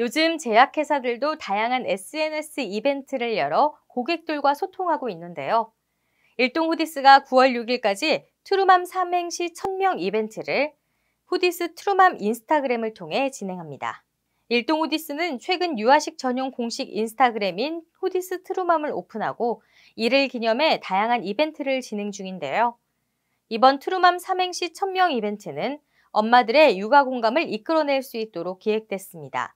요즘 제약회사들도 다양한 SNS 이벤트를 열어 고객들과 소통하고 있는데요. 일동 후디스가 9월 6일까지 트루맘 삼행시 1000명 이벤트를 후디스 트루맘 인스타그램을 통해 진행합니다. 일동 후디스는 최근 유아식 전용 공식 인스타그램인 후디스 트루맘을 오픈하고 이를 기념해 다양한 이벤트를 진행 중인데요. 이번 트루맘 삼행시 1000명 이벤트는 엄마들의 육아 공감을 이끌어낼 수 있도록 기획됐습니다.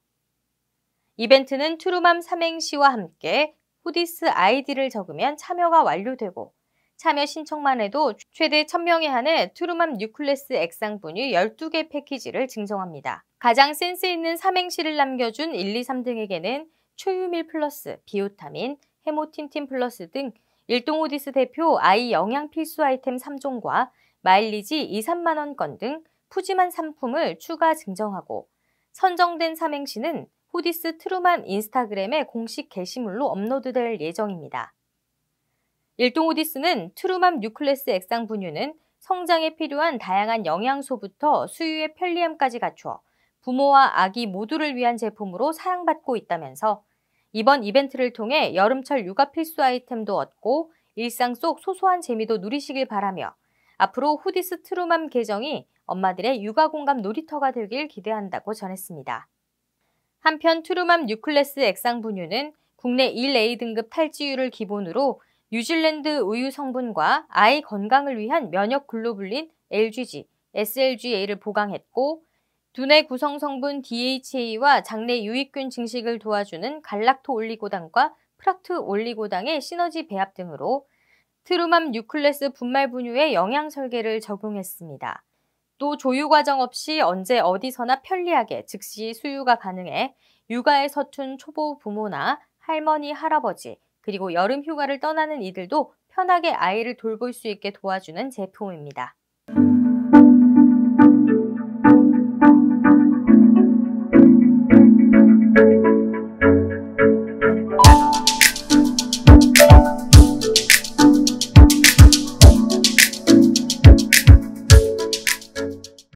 이벤트는 트루맘 삼행시와 함께 후디스 아이디를 적으면 참여가 완료되고 참여 신청만 해도 최대 1000명에 한해 트루맘 뉴클래스 액상 분유 12개 패키지를 증정합니다. 가장 센스 있는 삼행시를 남겨준 1, 2, 3등에게는 초유밀 플러스, 비오타민, 해모틴틴 플러스 등 일동오디스 대표 아이 영양 필수 아이템 3종과 마일리지 2, 3만원권 등 푸짐한 상품을 추가 증정하고 선정된 삼행시는 코디스 트루만 인스타그램의 공식 게시물로 업로드될 예정입니다. 일동 오디스는 트루맘 뉴클레스 액상 분유는 성장에 필요한 다양한 영양소부터 수유의 편리함까지 갖추어 부모와 아기 모두를 위한 제품으로 사랑받고 있다면서 이번 이벤트를 통해 여름철 육아 필수 아이템도 얻고 일상 속 소소한 재미도 누리시길 바라며 앞으로 후디스 트루맘 계정이 엄마들의 육아 공감 놀이터가 되길 기대한다고 전했습니다. 한편 트루맘 뉴클래스 액상 분유는 국내 1A 등급 탈지율을 기본으로 뉴질랜드 우유 성분과 아이 건강을 위한 면역 글로불린 LGG, SLGA를 보강했고 두뇌 구성 성분 DHA와 장내 유익균 증식을 도와주는 갈락토 올리고당과 프락트 올리고당의 시너지 배합 등으로 트루맘 뉴클래스 분말 분유의 영양 설계를 적용했습니다. 또 조유 과정 없이 언제 어디서나 편리하게 즉시 수유가 가능해 육아에 서툰 초보 부모나 할머니, 할아버지, 그리고 여름 휴가를 떠나는 이들도 편하게 아이를 돌볼 수 있게 도와주는 제품입니다.